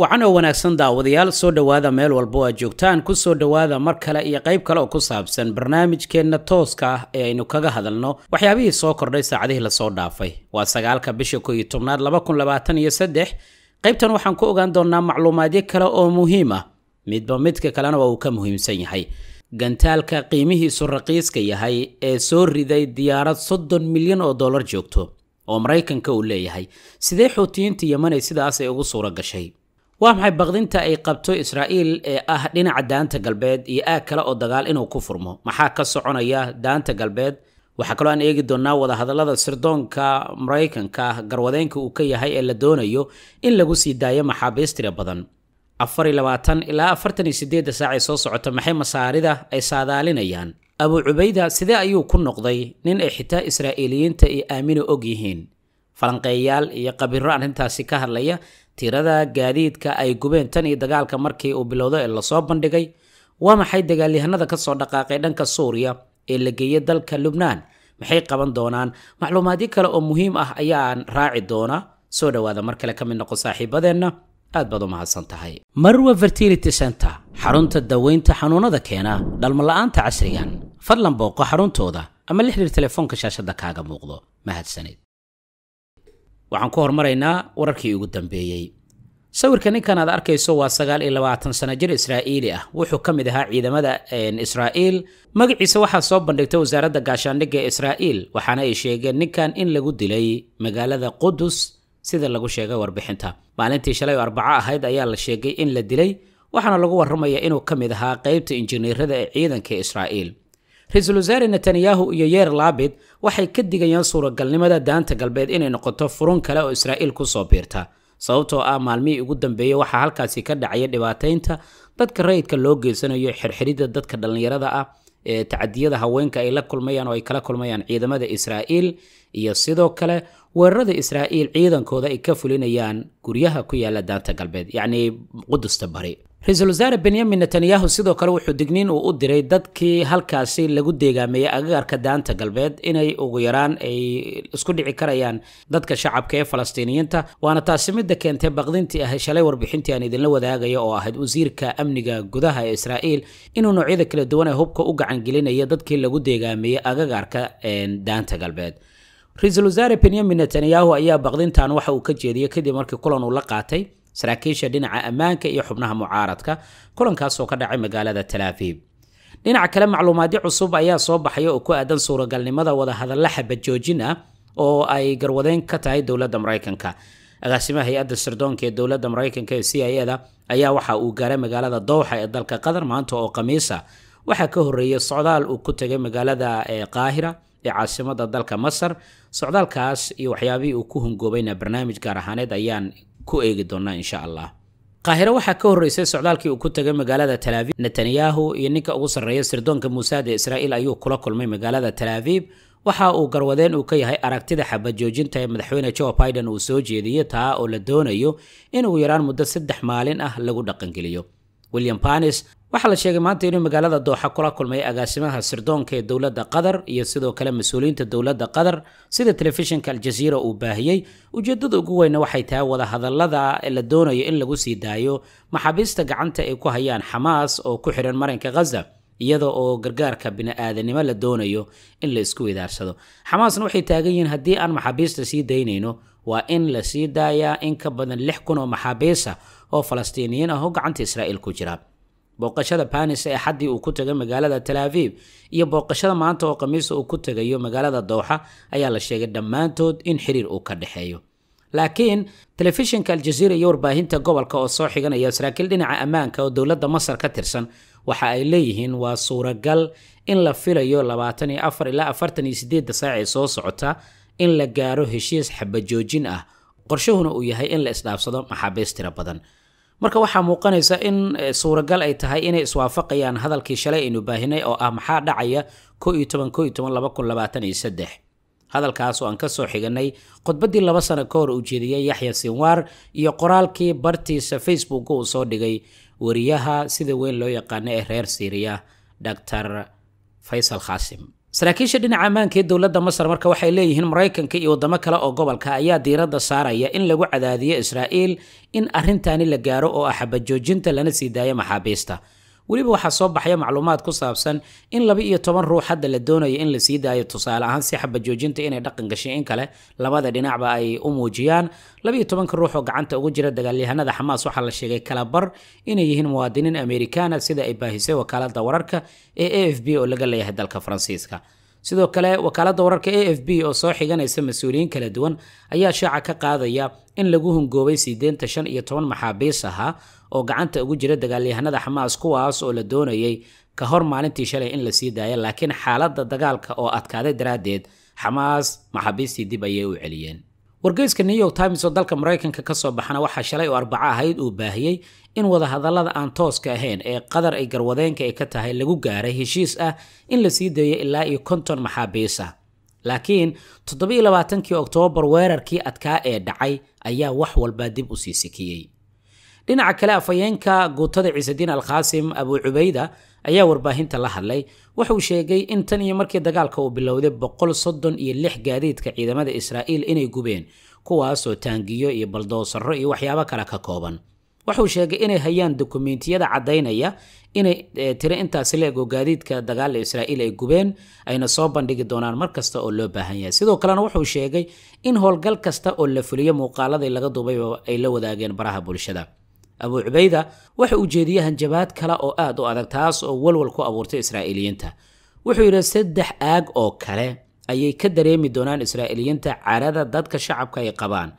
wacan oo wanaagsan daawadayaal soo dhowaada meel walba oo aad joogtaan ku soo dhowaada mar kale iyo qayb kale oo ku saabsan barnaamijkeenna tooska ah ee aynu kaga hadalno waxyaabihii soo kordhay saacadihii lasoo dhaafay waa sagaalka bisha ko iyo tobnaad laba kun labaatan iyo saddex qaybtan waxaan ku ogaan doonnaa macluumaadyo kale oo muhiim ah midba midka kalena waa uu ka muhiimsan yahay gantaalka qiimihiisu raqiiska yahay ee soo riday diyaarad soddon milyan oo dollar joogto oo maraykanka uu leeyahay sidee xuutiyiinta yemanay ay sidaas ay ugu suura gashay waa maxay baqdinta ay qabto israa'iil ee ah dhinaca daanta galbeed iyo aag kale oo dagaal inuu ku furmo maxaa ka soconaya daanta galbeed waxaa kaloo aan eegi doonnaa wadahadallada sirdoonka maraykanka garwadeynka uu ka yahay ee la doonayo in lagu sii daayo maxaabiistira badan ilaa saac ee soo socota maxay masaarida ay saadaalinayaan abu cubayda sidee ayuu ku noqday nin ay xitaa israa'iiliyiinta iyo aaminu og yihiin falanqeeyaal iyo khabiro arrintaasi ka hadlaya tirada gaadiidka ay gubeen tan iyo dagaalka markii uu bilowdo ee lasoo bandhigay waa maxay dagaalyahanada ka soo dhaqaaqay dhanka suuriya ee la geeyay dalka lubnaan maxay qaban doonaan macluumaadyo kale oo muhiim ah ayaan raaci doonaa soo dhowaada mar kale ka mid noqo saaxiibadeenna aad baad u mahadsan tahay marwa fertility center xarunta daweynta xanuunada keena dhalmola'aanta casrigan fadlan booqo xaruntooda ama lixdir telefoonka shaashadda kaaga muuqdo mahadsanid waxaan ku hormaraynaa wararkii ugu dambeeyey sawirka ninkan aad arkayso waa sagaal iyo labaatan sano jir israa'iili ah wuxuu ka mid ahaa ciidamada eh, israa'iil magaciisa waxaa soo bandhigtay wasaaradda gaashaandhigga israa'iil waxaana ay sheegeen ninkan in lagu dilay magaalada qudus sida lagu sheegay warbixinta maalintii shalay oo arbaco ahayd ayaa la sheegay in la dilay waxaana lagu warramayaa inuu ka mid ahaa qaybta injineerada ee ciidanka israa'iil ra-iisul wasaare netanyahu iyo yeer laabid waxay ka digayaan suuragalnimada daanta galbeed inay noqoto furun kale oo israa'iil ku soo biirta sababtoo ah maalmihii ugu dambeeyey waxaa halkaasi ka dhacaya dhibaataynta dadka rayidka loo geysanayo xirxiridda dadka dhallinyarada ah ee tacadiyada haweenka ay la kulmayaan oo ay kala kulmayaan ciidamada israa'iil iyo sidoo kale weerarada israa'iil ciidankooda ay ka fulinayaan guryaha ku yaala daanta galbeed yacnii qudusta bari ra-iisul wasaare benyamin netanyahu sidoo kale wuxuu digniin uu u diray dadkii halkaasi lagu deegaameeyey agagarka daanta galbeed inay ugu yaraan ay isku dhici karayaan dadka shacabka ee falastiiniyiinta waana taasi midda keentay baqdintii ah shalay warbixintii aan idinla wadaagaya oo ahayd wasiirka amniga gudaha ee israa'iil inuu noocyada kala duwan ee hubka u gacangelinaya dadkii lagu deegaameeyey agagarka daanta galbeed ra-iisul wasaare benyamin netanyahu ayaa baqdintan waxa uu ka jeediyey kadib markii kulan uu la qaatay saraakiisha dhinaca ammaanka iyo xubnaha mucaaradka kulankaasoo ka dhacay magaalada talaafiib dhinaca kale macluumaadyo cusub ayaa soo baxay oo ku aadan suuragalnimada wadahadalla xabajoojin oo ay garwadeyn ka tahay dowladda maraykanka agaasimaha hay-adda sirdoonka ee dowladda maraykanka ee c i a da ayaa waxa uu gaaray magaalada dowxa ee dalka qatar maanta oo khamiisa waxaa ka horreeyey socdaal uu ku tegay magaalada qaahira ee caasimada dalka masar socdaalkaas iyo waxyaabihii uu ku hungoobayna barnaamij gaar ahaaneed ayaan ku eegi doonaa insha allah qaahiro waxaa ka horreysay socdaalkii uu ku tegay magaalada talaaviib netanyahu iyo ninka ugu sarreeya sirdoonka muusaad ee israa'iil ayuu kula kulmay magaalada talaaviib waxa uu garwadeen uu ka yahay aragtida xabad joojinta ee madaxweyne jo biden uu soo jeediyey taa oo la doonayo inuu yaraan muddo saddex maalin ah lagu dhaqangeliyo william banes waxaa la sheegay maanta inuu magaalada dooxa kula kulmay agaasimaha sirdoonka ee dowladda qatar iyo sidoo kale mas-uuliyiinta dowladda qatar sida telefishinka aljaziira uu baahiyey ujeeddada ugu weyna waxay tahay wadahadallada la doonayo in lagu sii daayo maxaabiista gacanta ay ku hayaan xamaas oo ku xidhan marinka khaza iyada oo gargaarka bini-aadanimo la doonayo in la isku idaarsado xamaasna waxay taagan yihiin haddii aan maxaabiista sii daynayno waa in la sii daayaa in ka badan lix kun oo maxaabiisa ah oo falastiiniyiin ah oo gacanta israa'iil ku jira booqashada banis ee xaddii uu ku tegay magaalada tal aviv iyo booqashada maanta oo khamiisa uu ku tegayo magaalada dowxa ayaa la sheegay dhammaantood in xiriir uu ka dhexeeyo laakiin telefishinka aljaziira iyo warbaahinta gobolka oo soo xiganaya saraakiil dhinaca ammaanka oo dowladda masar ka tirsan waxa ay leeyihiin waa suuragal in la filayo labaatan iyo afar ilaa afartan iyo sideedda saac ee soo socota in la gaaro heshiis xabajoojin ah qorshuhuna uu yahay in la isdhaafsado maxaabiis tiro badan marka waxaa muuqanaysa in eh, suuragal ay tahay inay iswaafaqayaan hadalkii shalay aynu baahinay oo ah maxaa dhacaya hadalkaas oo aan ka soo xiganay khudbaddii laba sano ka hor uu jeediyey yaxya sinwaar iyo qoraalkii bartiisa facebook uu soo dhigay wariyaha sida weyn loo yaqaana ee reer siiriya dr faysal khaasim saraakiisha dhinaca ammaanka ee dowladda masar marka waxay leeyihiin maraykanka iyo waddamo kale oo gobolka ayaa diiradda saaraya in lagu cadaadiyo israa'iil in arrintaani la gaaro oo ah xabajoojinta lana sii daayo maxaabiista weliba waxaa soo baxaya macluumaad ku saabsan in laba iyo toban ruux hadda la doonayo in la sii daayo tusaale ahaan si xabajoojinta inay dhaqan gashay in kale labada dhinacba ay u muujiyaan laba iyo tobanka ruux oo gacanta ugu jira dagaalyahanada xamaas waxaa la sheegay kalabar inay yihiin muwaadiniin amerikaana sida ay baahisay wakaaladda wararka ee a f b oo laga leeyahay dalka faransiiska sidoo kale wakaaladda wararka a f b oo soo xiganaysa mas-uuliyiin kala duwan ayaa shaaca ka qaadaya in lagu hungoobay sideenta shan iyo toban maxaabiis aha oo gacanta ugu jira dagaalyahanada xamaas kuwaas oo la doonayay ka hor maalintii shalay in la sii daaya laakiin xaaladda dagaalka oo adkaaday daraaddeed xamaas maxaabiistii dib ayay u celiyeen wargeyska new york times oo dalka maraykanka kasoo baxana waxaa shalay oo arbaco ahayd uu baahiyey in wadahadallada aan tooska ahayn ee qadar ay garwadeenka ay ka tahay lagu gaaray heshiis ah in la sii daeyo ilaa iyo konton maxaabiis ah laakiin toddobaiyo labaatankii oktoobar weerarkii adkaa ee dhacay ayaa wax walba dib usii sikiyey dhinaca kale afhayeenka guutada ciisediin alkhaasim abu cubayda ayaa warbaahinta la hadlay wuxuu sheegay in tan iyo markii dagaalka uu bilowday boqol soddon iyo lix gaadiidka ciidamada israa'iil inay gubeen kuwaasoo taangiyo iyo baldoosaro iyo waxyaabo kale ka kooban wuxuu sheegay inay hayaan dukumeentiyada caddaynaya inay eh, tiro intaasi la ego gaadiidka dagaalla israa'iil ay gubeen ayna soo bandhigi doonaan mar kasta oo loo baahan yahay sidoo kalena wuxuu sheegay in howlgal kasta oo la fuliyo muuqaaladii laga duubayba ay la wadaageen baraha bulshada abu cubayda waxa uu jeediyey hanjabaad kale oo aad u adag taas oo walwal ku abuurtay israa'iiliyiinta wuxuu yidhi saddex aag oo kale ayay ka dareemi doonaan israa'iiliyiinta carada dadka shacabka ay qabaan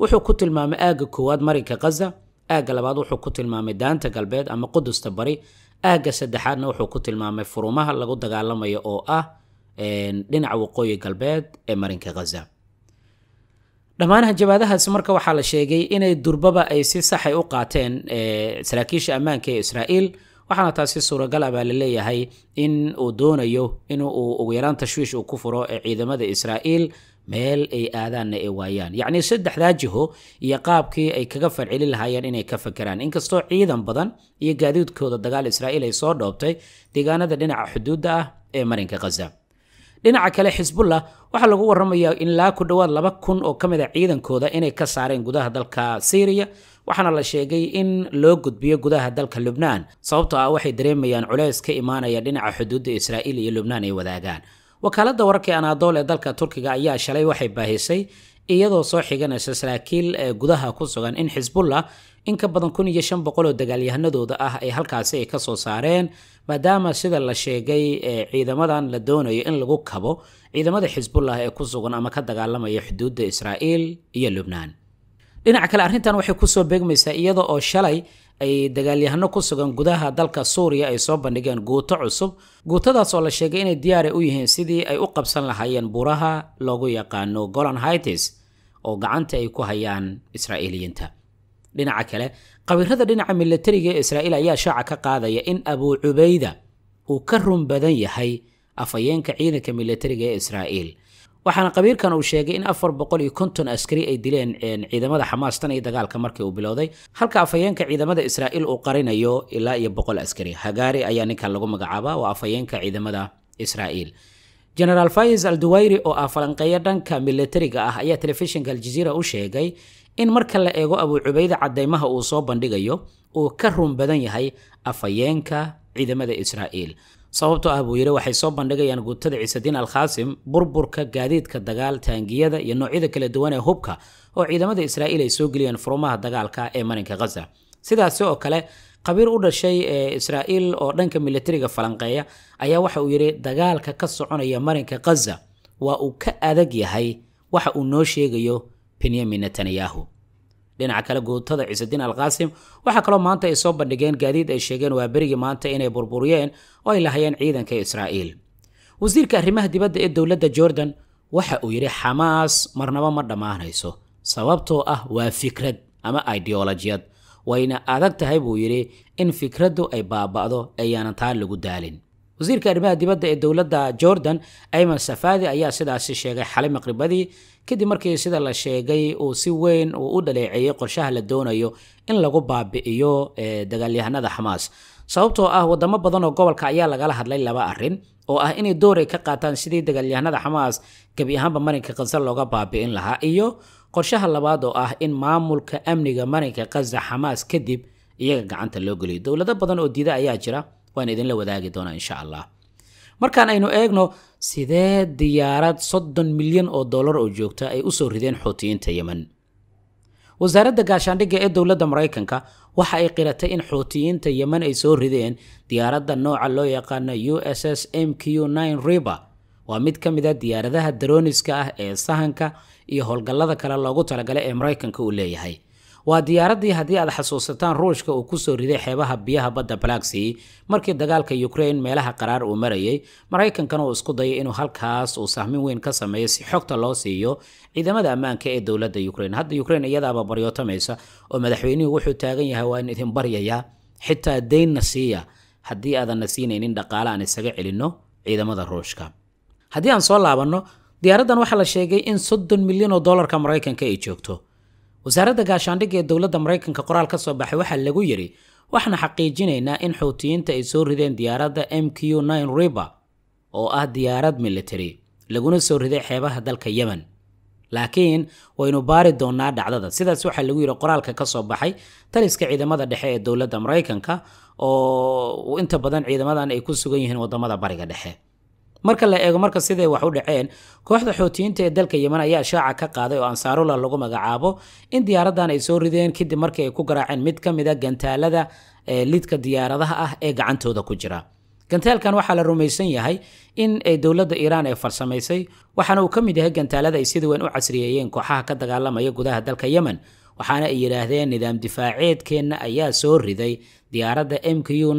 wuxuu ku tilmaamay aagga koowaad marinka khaza aagga labaad wuxuu ku tilmaamay daanta galbeed ama qudusta bari aagga saddexaadna wuxuu ku tilmaamay furumaha lagu dagaalamayo oo ah dhinaca waqooyi galbeed ee marinka khaza dhammaan hanjabaadahaasi marka waxaa la sheegay inay durbaba ay si saxay u qaateen eh, saraakiisha ammaanka ee israa'iil waxaana taasi suuragal ah baa la leeyahay in uu doonayo inuu ugu yaraan tashwiish uu ku furo ee eh, ciidamada israa'iil meel ay aadaanna ay waayaan yacnii saddexdaa jiho iyo qaabkii ay kaga falcelin lahaayeen inay ka fakeraan inkastoo ciidan badan iyo gaadiidkooda dagaal israa'iil ay soo dhoobtay deegaanada dhinaca xuduudda ah ee marinka khaza dhinaca kale xisbullah waxaa lagu waramayaa ilaa ku dhowaad laba kun oo ka mid a ah ciidankooda inay ka saareen gudaha dalka syriya waxaana la sheegay in loo gudbiyo gudaha dalka lubnaan sababtoo ah waxay dareemayaan culeys ka imaanaya dhinaca xuduudda israa'iil iyo lubnaan ay wadaagaan wakaaladda wararka ee anaadool ee dalka turkiga ayaa shalay waxay baahisay iyadoo soo xiganaysa saraakiil eh, gudaha ku sugan in xisbullah in ka badan kun iyo shan boqol oo dagaalyahanadooda ah ay halkaasi ay ka soo saareen maadaama sida la sheegay eh, ciidamadan la doonayo in lagu kabo ciidamada xisbullah ee ku sugan ama ka dagaalamaya xuduudda israa'iil iyo lubnaan dhinaca kale arrintan waxay kusoo beegmaysaa iyada oo shalay ay dagaalyahano ku sugan gudaha dalka suuriya ay soo bandhigeen guuto cusub guutadaas oo la sheegay inay diyaari u yihiin sidii ay u qabsan lahaayeen buraha loogu yaqaano golan hightis oo gacanta ay ku hayaan israa'iiliyiinta dhinaca kale qabiirada dhinaca milatariga ee israa'iil ayaa shaaca ka qaadaya in abu cubayda uu ka run badan yahay afhayeenka ciidanka milatariga ee israa'iil waxaana qabiilkan uu sheegay in afar boqol iyo konton askari ay dileen ciidamada xamaas tan iyo dagaalka markii uu bilowday halka afhayeenka ciidamada israa'iil uu qarinayo ilaa iyo boqol askari hagaari ayaa ninkan lagu magacaabaa waa afhayeenka ciidamada israa'iil genaraal fayis alduwayri oo ah falanqeeyo dhanka milatariga ah ayaa telefishinka aljaziira u sheegay in marka la eego abuucubayda cadeymaha uu soo bandhigayo uu ka run badan yahay afhayeenka ciidamada israa'iil sababtoo ah buu yidhi waxay soo bandhigayaan guutada ciisediin alkhaasim burburka gaadiidka dagaal taangiyada iyo noocyada kala duwan ee hubka oo ciidamada israa'iil ay soo geliyeen furumaha dagaalka ee marinka khaza sidaasi oo kale qabiir u dhashay ee israa'iil oo dhanka milatariga falanqeeya ayaa waxa uu yidhi dagaalka ka soconaya marinka khaza waa uu ka adag yahay waxa uu noo sheegayo benyamin netanyahu dhinaca kale guutada ciisaddiin alqaasim waxaa kaloo maanta ay soo bandhigeen gaadiid ay sheegeen waaberigii maanta inay burburiyeen oo ay lahayeen ciidanka israa'iil wasiirka arrimaha dibadda ee dowladda jordan waxa uu yidhi xamaas marnaba ma dhammaanayso sababtoo ah waa fikrad ama ideolojiyad wayna adag tahay buu yidhi in fikraddu ay baaba'do ayaanan taa lagu daalin wasiirka arrimaha dibadda ee dowladda jordan ayman safaadi ayaa sidaasi sheegay xalay maqribadii kadib markii sida la sheegay uu si weyn uu u dhaleeceeyey qorshaha la doonayo in lagu baabi'iyo eh, dagaalyahanada xamaas sababtoo ah wadamo badan oo gobolka ayaa lagala hadlay laba arrin oo ah inay door ay ka qaataan sidii dagaalyahanada xamaas gebi ahaanba marinka khaza looga baabi'in lahaa iyo qorshaha labaad oo ah in maamulka amniga marinka khaza xamaas kadib iyaga gacanta loo geliyo dowlado badan oo diida ayaa jira waan idinla wadaagi doonaa insha allah markaan aynu eegno sidee diyaarad soddon milyan oo dollar oo joogta ay u soo rideen xootiyiinta yemen wasaaradda gaashaandhigga ee dowladda maraykanka waxa ay qiratay in xootiyiinta yemen ay soo rideen diyaaradda nooca loo yaqaana u s s m q riber waa mid ka mid a ah diyaaradaha darooniska ah ee sahanka iyo howlgallada kale loogu talagalay ee maraykanka uu leeyahay waa diyaaradii haddii aad xasuusataan ruushka uu kusoo riday xeebaha biyaha badda balagsi markii dagaalka ukrain meelaha qaraar uu marayay maraykankana uu isku dayay inuu halkaas uu sahmin weyn ka sameeyo si xogta loo siiyo ciidamada ammaanka ee dowladda ukrain hadda ukrain iyadaaba baryootamaysa oo madaxweynihii wuxuu taagan yahay waa in idin baryayaa xitaa daynna siiya haddii aadanna siinaynin dhaqaale aan isaga celinno ciidamada ruushka haddii aan soo laabanno diyaaraddan waxaa la sheegay in soddon milyan oo dollarka maraykanka ay joogto wasaaradda gaashaandhigga ee dowladda maraykanka qoraal ka soo baxay waxaa lagu yidhi waxaan xaqiijinaynaa in xuutiyiinta ay soo rideen diyaaradda m q nine riber oo ah diyaarad military laguna soo riday xeebaha dalka yemen laakiin waynu baari doonaa dhacdada sidaas waxaa lagu yidhi qoraalka ka soo baxay taliska ciidamada dhexe ee dowladda maraykanka oo inta badan ciidamadan ay ku sugan yihiin waddamada bariga dhexe marka la eego marka siday wax u dhaceen kooxda xootiyiinta ee dalka yeman ayaa shaaca ka qaaday oo ansaarullah lagu magacaabo in diyaaradan ay soo rideen kadib markii ay ku garaaceen mid ka mid a ah gantaalada lidka diyaaradaha ah ee gacantooda ku jira gantaalkan waxaa la rumaysan yahay in dowladda iiraan ay farsamaysay waxaana uu ka mid yahay gantaalada ay sida weyn u casriyeeyeen kooxaha ka dagaalamaya gudaha dalka yemen waxaana ay yidhaahdeen nidaam difaaceedkeenna ayaa soo riday diyaaradda m q u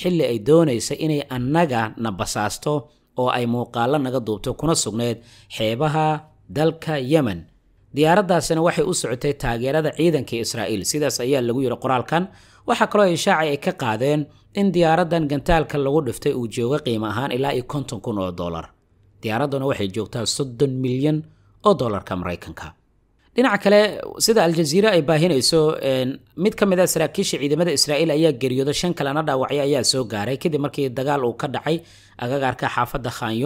xilli ay doonaysay inay annaga na basaasto oo ay muuqaallo naga duubto kuna sugneyd xeebaha dalka yemen diyaaraddaasina waxay u socotay taageerada ciidanka israa'iil sidaas ayaa lagu yidhi qoraalkan waxaa kaloo ishaaci ay ka qaadeen in diyaaradan gantaalka lagu dhiftay uu joogo qiimo ahaan ilaa iyo konton kun oo dollar diyaaradduna waxay joogtaa soddon milyan oo dollarka maraykanka dhinaca kale sida aljaziira ay baahinayso mid ka mid a ah saraakiisha ciidamada israa'iil ayaa geeriyoodo shan kalena dhaawacyo ayaa soo gaaray kadib markii dagaal uu ka dhacay agagaarka xaafadda khan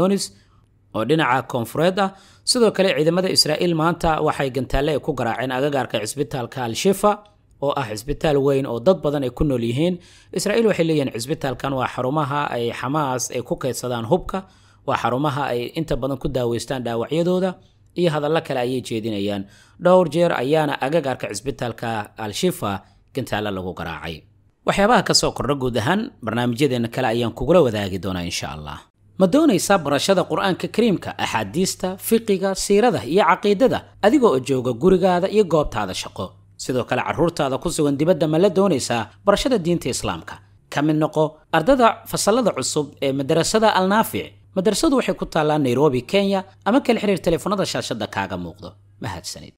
oo dhinaca koonfureed ah sidoo kale ciidamada israa'iil maanta waxay gantaalle ay ku garaaceen agagaarka cisbitaalka al oo ah cisbitaal weyn oo dad badan ay ku nool yihiin israa'iil waxay leeyihiin cisbitaalkan waa xarumaha ay xamaas ay ku kaydsadaan hubka waa xarumaha ay inta badan ku daaweystaan dhaawacyadooda iyo hadallo kale ayay jeedinayaan dhowr jeer ayaana agagarka cisbitaalka al-shifa gantaalla lagu garaacay waxyaabaha ka soo kordha guud ahaan barnaamijyadeenna kale ayaan kugula wadaagi doonaa insha allah ma doonaysaa barashada qur-aanka kariimka axaadiista fiqiga siirada iyo caqiidada adigoo oo jooga gurigaada iyo goobtaada shaqo sidoo kale carruurtaada ku sugan dibadda ma la doonaysaa barashada diinta islaamka ka mid noqo ardada fasallada cusub ee madarasada alnaafic madarasadu waxay ku taallaa nairobi kenya ama kala xiriir teleefanada shaashadda kaaga muuqdo mahadsanid